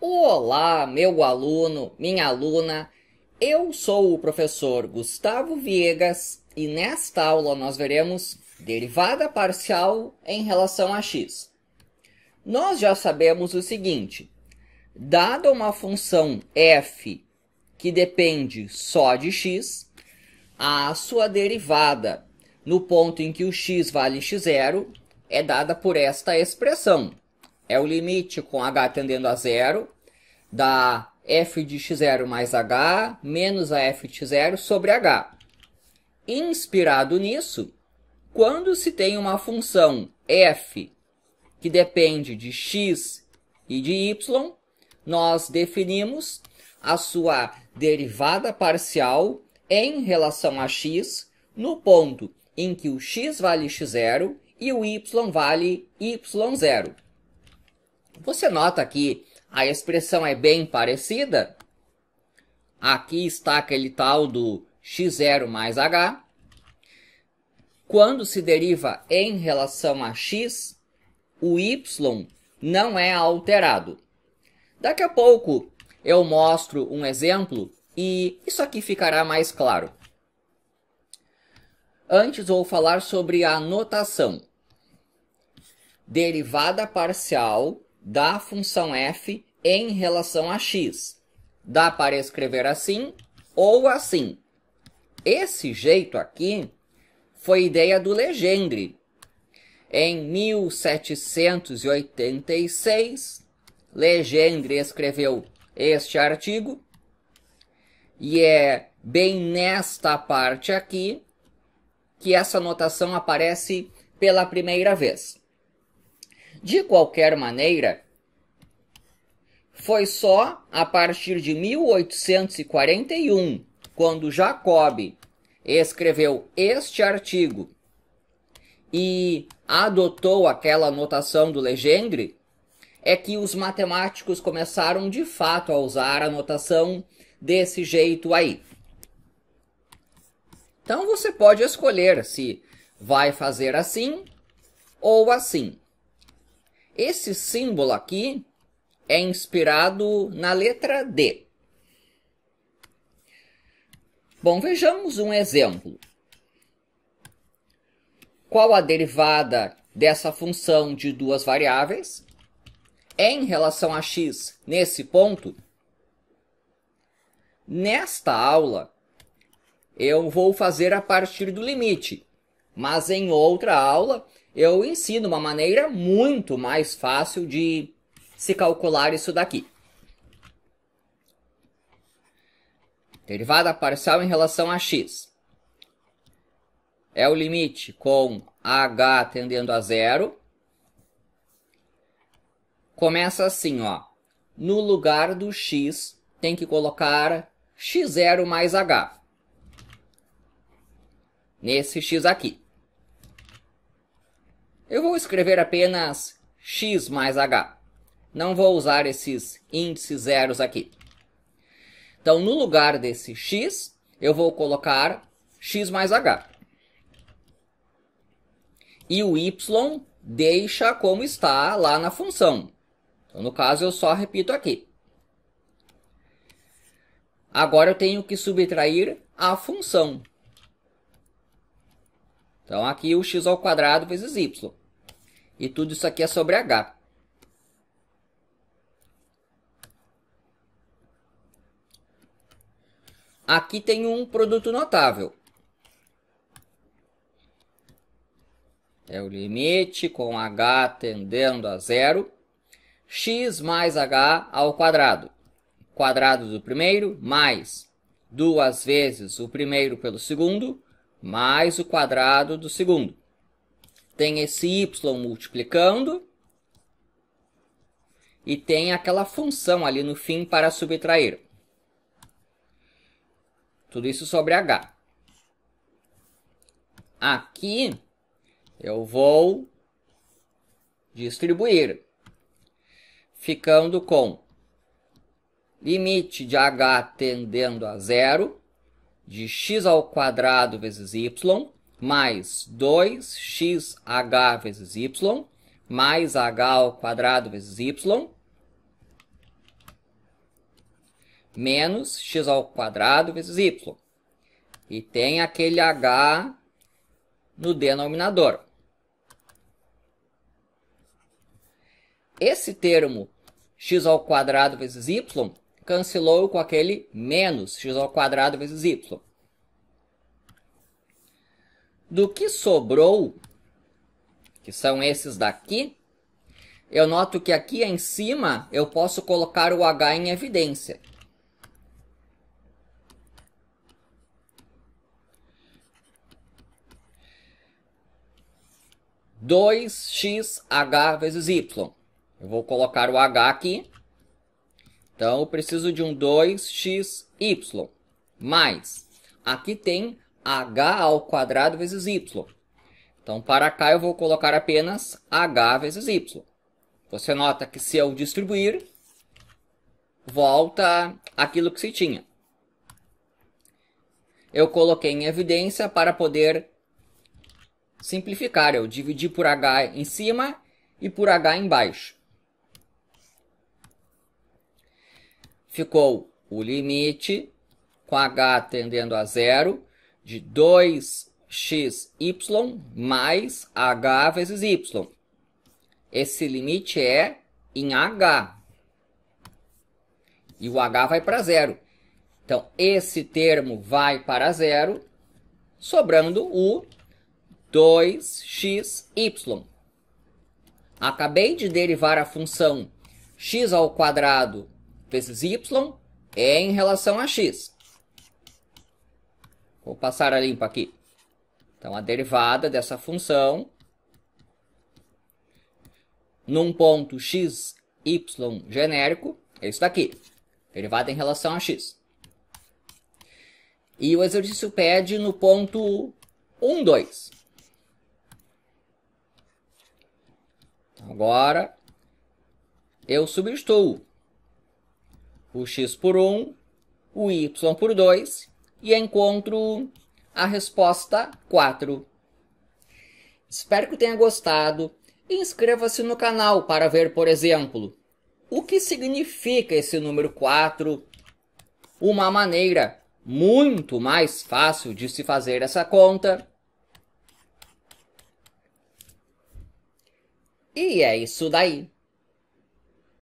Olá, meu aluno, minha aluna. Eu sou o professor Gustavo Viegas e nesta aula nós veremos derivada parcial em relação a x. Nós já sabemos o seguinte: dada uma função f que depende só de x, a sua derivada no ponto em que o x vale x0 é dada por esta expressão é o limite com h tendendo a zero da f de x0 mais h menos a f de x0 sobre h. Inspirado nisso, quando se tem uma função f que depende de x e de y, nós definimos a sua derivada parcial em relação a x no ponto em que o x vale x0 e o y vale y0. Você nota que a expressão é bem parecida? Aqui está aquele tal do x0 mais h. Quando se deriva em relação a x, o y não é alterado. Daqui a pouco eu mostro um exemplo e isso aqui ficará mais claro. Antes vou falar sobre a notação. Derivada parcial da função f em relação a x. Dá para escrever assim ou assim. Esse jeito aqui foi ideia do Legendre. Em 1786, Legendre escreveu este artigo. E é bem nesta parte aqui que essa notação aparece pela primeira vez. De qualquer maneira, foi só a partir de 1841, quando Jacob escreveu este artigo e adotou aquela notação do Legendre, é que os matemáticos começaram de fato a usar a notação desse jeito aí. Então você pode escolher se vai fazer assim ou assim. Esse símbolo aqui é inspirado na letra D. Bom, vejamos um exemplo. Qual a derivada dessa função de duas variáveis em relação a x nesse ponto? Nesta aula, eu vou fazer a partir do limite. Mas em outra aula eu ensino uma maneira muito mais fácil de se calcular isso daqui. Derivada parcial em relação a x. É o limite com h tendendo a zero. Começa assim, ó. No lugar do x, tem que colocar x0 mais h. Nesse x aqui. Eu vou escrever apenas x mais h. Não vou usar esses índices zeros aqui. Então, no lugar desse x, eu vou colocar x mais h. E o y deixa como está lá na função. Então, no caso, eu só repito aqui. Agora eu tenho que subtrair a função. Então, aqui o x ao quadrado vezes y. E tudo isso aqui é sobre H. Aqui tem um produto notável. É o limite com H tendendo a zero. X mais H ao quadrado. Quadrado do primeiro mais duas vezes o primeiro pelo segundo mais o quadrado do segundo tem esse y multiplicando e tem aquela função ali no fim para subtrair. Tudo isso sobre h. Aqui eu vou distribuir, ficando com limite de h tendendo a zero de x ao quadrado vezes y mais 2xh vezes y, mais h ao quadrado vezes y, menos x ao quadrado vezes y. E tem aquele h no denominador. Esse termo x ao quadrado vezes y cancelou com aquele menos x ao quadrado vezes y. Do que sobrou, que são esses daqui, eu noto que aqui em cima eu posso colocar o H em evidência. Dois x h vezes y. Eu vou colocar o h aqui. Então, eu preciso de um 2xy. Mais, aqui tem h ao quadrado vezes y. Então, para cá eu vou colocar apenas h vezes y. Você nota que se eu distribuir, volta aquilo que se tinha. Eu coloquei em evidência para poder simplificar. Eu dividi por h em cima e por h embaixo. Ficou o limite com h tendendo a zero de 2xy mais h vezes y. Esse limite é em h. E o h vai para zero. Então, esse termo vai para zero, sobrando o 2xy. Acabei de derivar a função x ao quadrado vezes y é em relação a x. Vou passar a limpa aqui. Então, a derivada dessa função num ponto x, y genérico é isso daqui. Derivada em relação a x. E o exercício pede no ponto 1, 2. Então, agora, eu substituo o x por 1, o y por 2 e encontro a resposta 4. Espero que tenha gostado inscreva-se no canal para ver, por exemplo, o que significa esse número 4, uma maneira muito mais fácil de se fazer essa conta. E é isso daí.